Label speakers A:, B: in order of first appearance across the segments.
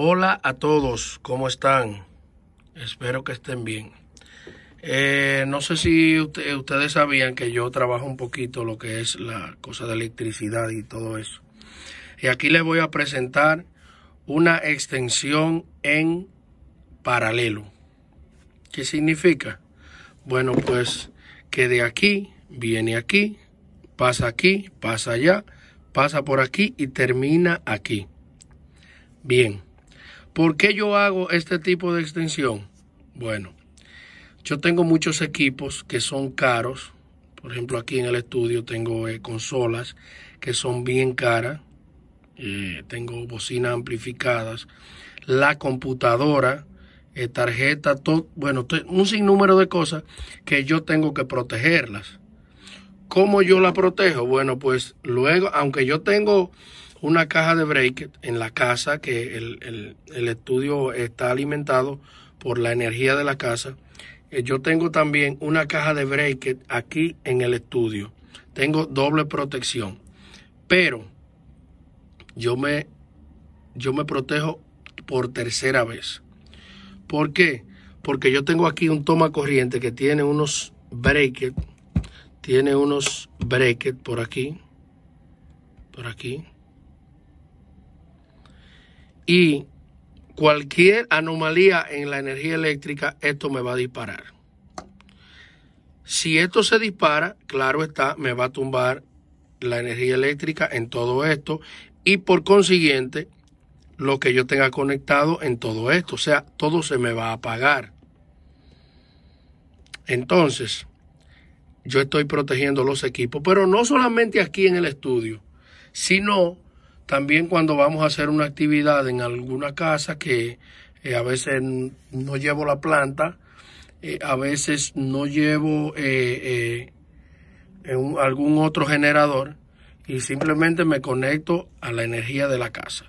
A: Hola a todos, ¿cómo están? Espero que estén bien. Eh, no sé si ustedes sabían que yo trabajo un poquito lo que es la cosa de electricidad y todo eso. Y aquí les voy a presentar una extensión en paralelo. ¿Qué significa? Bueno, pues que de aquí viene aquí, pasa aquí, pasa allá, pasa por aquí y termina aquí. Bien ¿Por qué yo hago este tipo de extensión? Bueno, yo tengo muchos equipos que son caros. Por ejemplo, aquí en el estudio tengo eh, consolas que son bien caras. Eh, tengo bocinas amplificadas. La computadora, eh, tarjeta, todo. Bueno, un sinnúmero de cosas que yo tengo que protegerlas. ¿Cómo yo la protejo? Bueno, pues luego, aunque yo tengo una caja de break en la casa, que el, estudio está alimentado por la energía de la casa. Eh, yo tengo también una caja de break aquí en el estudio. Tengo doble protección. Pero yo me, yo me protejo por tercera vez. ¿Por qué? Porque yo tengo aquí un toma corriente que tiene unos breaks. Tiene unos breaks por aquí. Por aquí y cualquier anomalía en la energía eléctrica, esto me va a disparar. Si esto se dispara, claro está, me va a tumbar la energía eléctrica en todo esto y por consiguiente lo que yo tenga conectado en todo esto. O sea, todo se me va a apagar. Entonces, yo estoy protegiendo los equipos, pero no solamente aquí en el estudio, sino también cuando vamos a hacer una actividad en alguna casa que eh, a veces no llevo la planta, eh, a veces no llevo eh, algún otro generador y simplemente me conecto a la energía de la casa.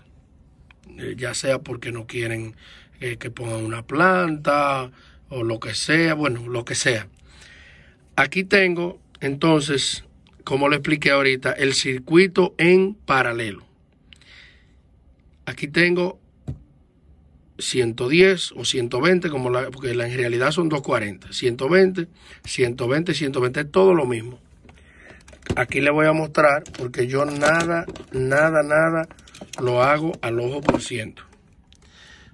A: ya sea porque no quieren que pongan una planta o lo que sea, bueno, lo que sea. Aquí tengo entonces, como le expliqué ahorita, el circuito en paralelo aquí tengo 110 o 120, como la, porque en realidad son 240. 120, 120, 120, todo lo mismo. Aquí le voy a mostrar, porque yo nada, nada, nada lo hago al ojo por ciento.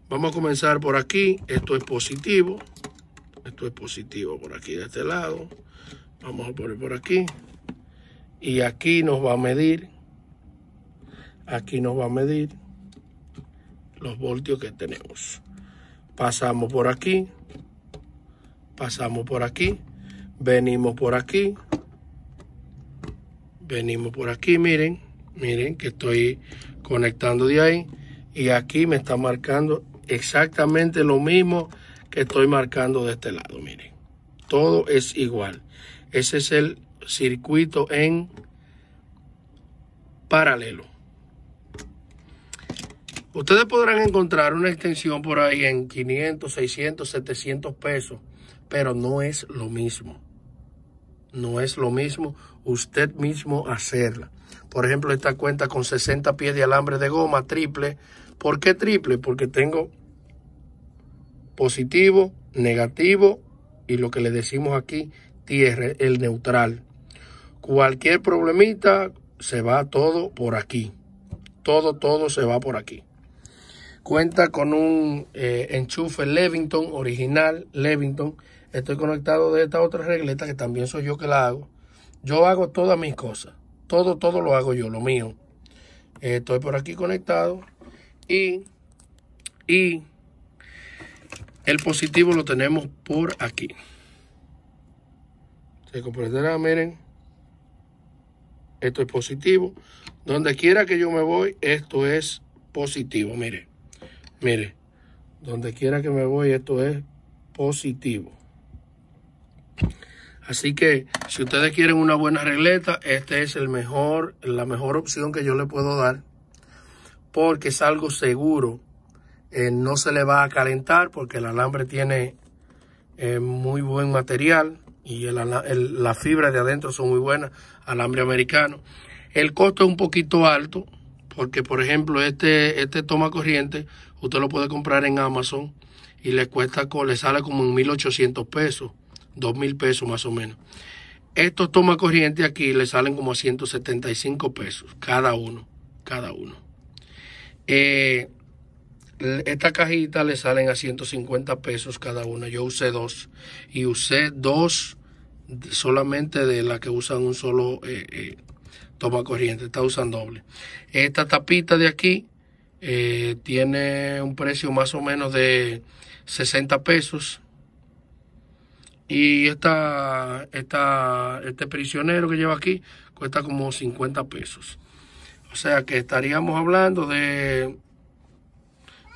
A: Vamos a comenzar por aquí. Esto es positivo. Esto es positivo por aquí, de este lado. Vamos a poner por aquí. Y aquí nos va a medir. Aquí nos va a medir los voltios que tenemos. Pasamos por aquí, pasamos por aquí, venimos por aquí, venimos por aquí, miren, miren que estoy conectando de ahí y aquí me está marcando exactamente lo mismo que estoy marcando de este lado, miren. Todo es igual. Ese es el circuito en paralelo. Ustedes podrán encontrar una extensión por ahí en 500, 600, 700 pesos, pero no es lo mismo. No es lo mismo usted mismo hacerla. Por ejemplo, esta cuenta con 60 pies de alambre de goma triple. ¿Por qué triple? Porque tengo positivo, negativo y lo que le decimos aquí, tierra, el neutral. Cualquier problemita se va todo por aquí. Todo, todo se va por aquí. Cuenta con un eh, enchufe Levington, original Levington. Estoy conectado de esta otra regleta que también soy yo que la hago. Yo hago todas mis cosas. Todo, todo lo hago yo, lo mío. Eh, estoy por aquí conectado. Y, y el positivo lo tenemos por aquí. Se comprenderá, miren. Esto es positivo. Donde quiera que yo me voy, esto es positivo. miren. Mire, donde quiera que me voy, esto es positivo. Así que si ustedes quieren una buena regleta, esta es el mejor, la mejor opción que yo le puedo dar. Porque es algo seguro. Eh, no se le va a calentar porque el alambre tiene eh, muy buen material. Y las fibras de adentro son muy buenas. Alambre americano. El costo es un poquito alto. Porque, por ejemplo, este, este toma corriente, usted lo puede comprar en Amazon y le cuesta, le sale como en 1.800 pesos, 2.000 pesos más o menos. Estos toma corriente aquí le salen como a 175 pesos cada uno, cada uno. Eh, esta cajita le salen a 150 pesos cada uno Yo usé dos y usé dos solamente de la que usan un solo eh, eh, toma corriente, está usando doble. Esta tapita de aquí eh, tiene un precio más o menos de 60 pesos. Y esta, esta, este prisionero que lleva aquí cuesta como 50 pesos. O sea que estaríamos hablando de.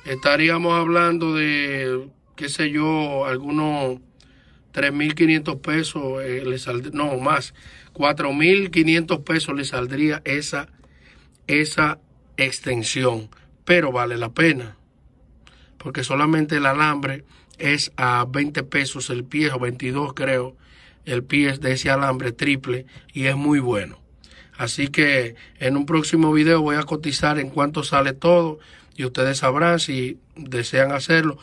A: Estaríamos hablando de, qué sé yo, algunos 3.500 pesos eh, le saldría, no más, 4.500 pesos le saldría esa, esa extensión, pero vale la pena, porque solamente el alambre es a 20 pesos el pie, o 22 creo, el pie de ese alambre triple y es muy bueno. Así que en un próximo video voy a cotizar en cuánto sale todo y ustedes sabrán si desean hacerlo.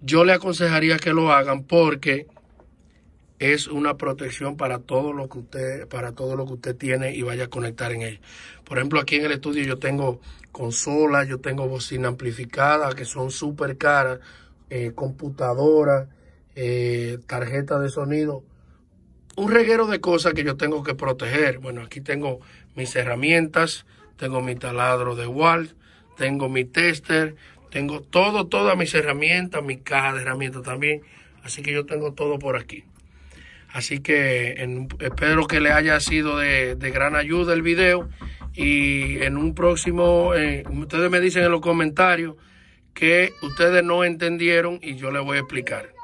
A: Yo le aconsejaría que lo hagan porque es una protección para todo lo que usted, para todo lo que usted tiene y vaya a conectar en él. Por ejemplo, aquí en el estudio yo tengo consolas, yo tengo bocina amplificada que son súper caras, eh, computadora, eh, tarjeta de sonido, un reguero de cosas que yo tengo que proteger. Bueno, aquí tengo mis herramientas, tengo mi taladro de Walt, tengo mi tester, tengo todo, todas mis herramientas, mi caja de herramientas también. Así que yo tengo todo por aquí. Así que espero que le haya sido de, gran ayuda el video y en un próximo, ustedes me dicen en los comentarios que ustedes no entendieron y yo les voy a explicar.